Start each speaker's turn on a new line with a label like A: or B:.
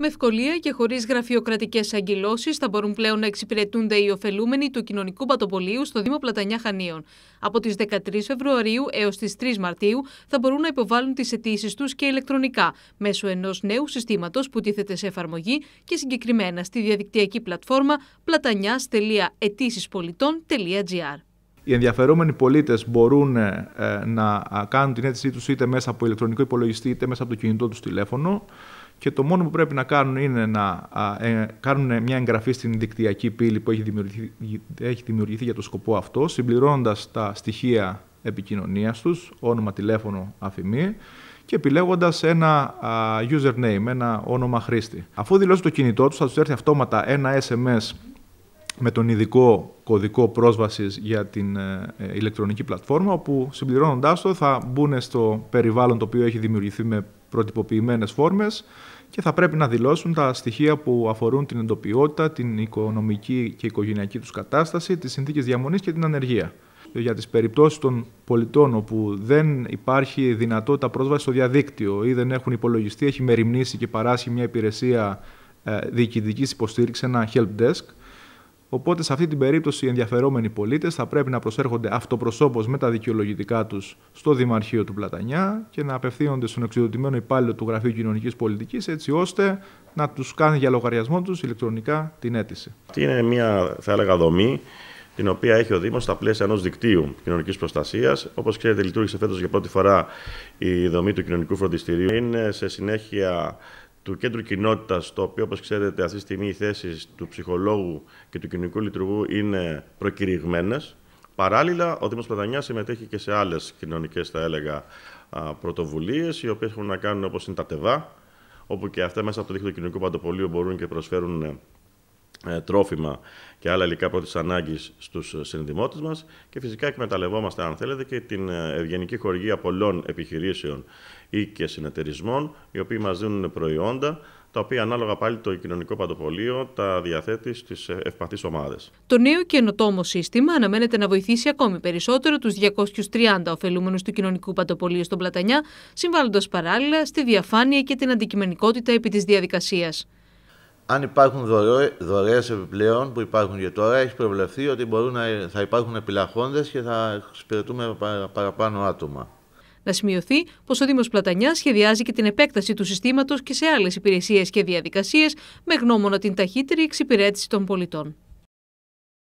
A: Με ευκολία και χωρίς γραφειοκρατικές αγγελώσει θα μπορούν πλέον να εξυπηρετούνται οι ωφελούμενοι του κοινωνικού πατοπολίου στο Δήμο Πλατανιά Χανίων. Από τις 13 Φεβρουαρίου έως τις 3 Μαρτίου θα μπορούν να υποβάλουν τις αιτήσεις τους και ηλεκτρονικά μέσω ενός νέου συστήματος που τίθεται σε εφαρμογή και συγκεκριμένα στη διαδικτυακή πλατφόρμα πολιτών.gr
B: οι ενδιαφερόμενοι πολίτες μπορούν ε, ε, να κάνουν την αίτησή τους είτε μέσα από ηλεκτρονικό υπολογιστή είτε μέσα από το κινητό τους τηλέφωνο. Και το μόνο που πρέπει να κάνουν είναι να ε, κάνουν μια εγγραφή στην δικτυακή πύλη που έχει δημιουργηθεί, έχει δημιουργηθεί για το σκοπό αυτό, συμπληρώνοντας τα στοιχεία επικοινωνίας τους, όνομα, τηλέφωνο, αφημί και επιλέγοντας ένα username, ένα όνομα χρήστη. Αφού δηλώσει το κινητό τους, θα τους έρθει αυτόματα ένα SMS με τον ειδικό κωδικό πρόσβασης για την ε, ηλεκτρονική πλατφόρμα, όπου συμπληρώνοντάς το θα μπουν στο περιβάλλον το οποίο έχει δημιουργηθεί με προτυπωποιημένες φόρμες και θα πρέπει να δηλώσουν τα στοιχεία που αφορούν την εντοπιότητα, την οικονομική και οικογενειακή τους κατάσταση, τις συνθήκες διαμονής και την ανεργία. Για τις περιπτώσεις των πολιτών όπου δεν υπάρχει δυνατότητα πρόσβασης στο διαδίκτυο ή δεν έχουν υπολογιστεί, έχει μεριμνήσει και παράσχει μια υπηρεσία ε, διοικητικής υποστήριξης, ένα help desk, Οπότε σε αυτή την περίπτωση οι ενδιαφερόμενοι πολίτες θα πρέπει να προσέρχονται αυτοπροσώπως με τα δικαιολογητικά τους στο Δημαρχείο του Πλατανιά και να απευθύνονται στον εξοδοτημένο υπάλληλο του Γραφείου Κοινωνικής Πολιτικής έτσι ώστε να τους κάνει για λογαριασμό τους ηλεκτρονικά την αίτηση.
C: Αυτή είναι μια θα έλεγα δομή την οποία έχει ο Δήμος στα πλαίσια ενός δικτύου κοινωνικής προστασίας. Όπως ξέρετε, λειτουργήσε φέτος για πρώτη φορά η δομή του κοινωνικού φροντιστηρίου. Είναι σε συνέχεια του κέντρου κοινότητας, το οποίο όπως ξέρετε αυτή τη στιγμή οι θέσεις του ψυχολόγου και του κοινωνικού λειτουργού είναι προκηρυγμένες. Παράλληλα, ο Δήμος Πλατανιάς συμμετέχει και σε άλλες κοινωνικές, θα έλεγα, πρωτοβουλίες, οι οποίες έχουν να κάνουν όπως είναι τα ΤΕΒΑ, όπου και αυτά μέσα από το δίκτυο του κοινωνικού παντοπολίου μπορούν και προσφέρουν ε, ε, τρόφιμα και άλλα υλικά πρώτης ανάγκης στους ε, συνδημότες μας και φυσικά εκμεταλλευόμαστε αν θέλετε και την ε, ευγενική χορηγία πολλών επιχειρήσεων ή και συνεταιρισμών οι οποίοι μας δίνουν προϊόντα τα οποία ανάλογα πάλι το κοινωνικό παντοπολείο τα διαθέτει στις ευπαθείς ομάδες.
A: Το νέο καινοτόμο σύστημα αναμένεται να βοηθήσει ακόμη περισσότερο τους 230 ωφελούμενους του κοινωνικού παντοπολίου στον Πλατανιά, συμβάλλοντας παράλληλα στη διαφάνεια και την αντικειμενικότητα επί της διαδικασίας
C: αν υπάρχουν δωρεές επιπλέον που υπάρχουν για τώρα, έχει προβλεφθεί ότι μπορούν να, θα υπάρχουν επιλαχώντε και θα εξυπηρετούμε παραπάνω άτομα.
A: Να σημειωθεί πως ο Δήμος Πλατανιάς σχεδιάζει και την επέκταση του συστήματος και σε άλλες υπηρεσίες και διαδικασίες με γνώμονα την ταχύτερη εξυπηρέτηση των πολιτών.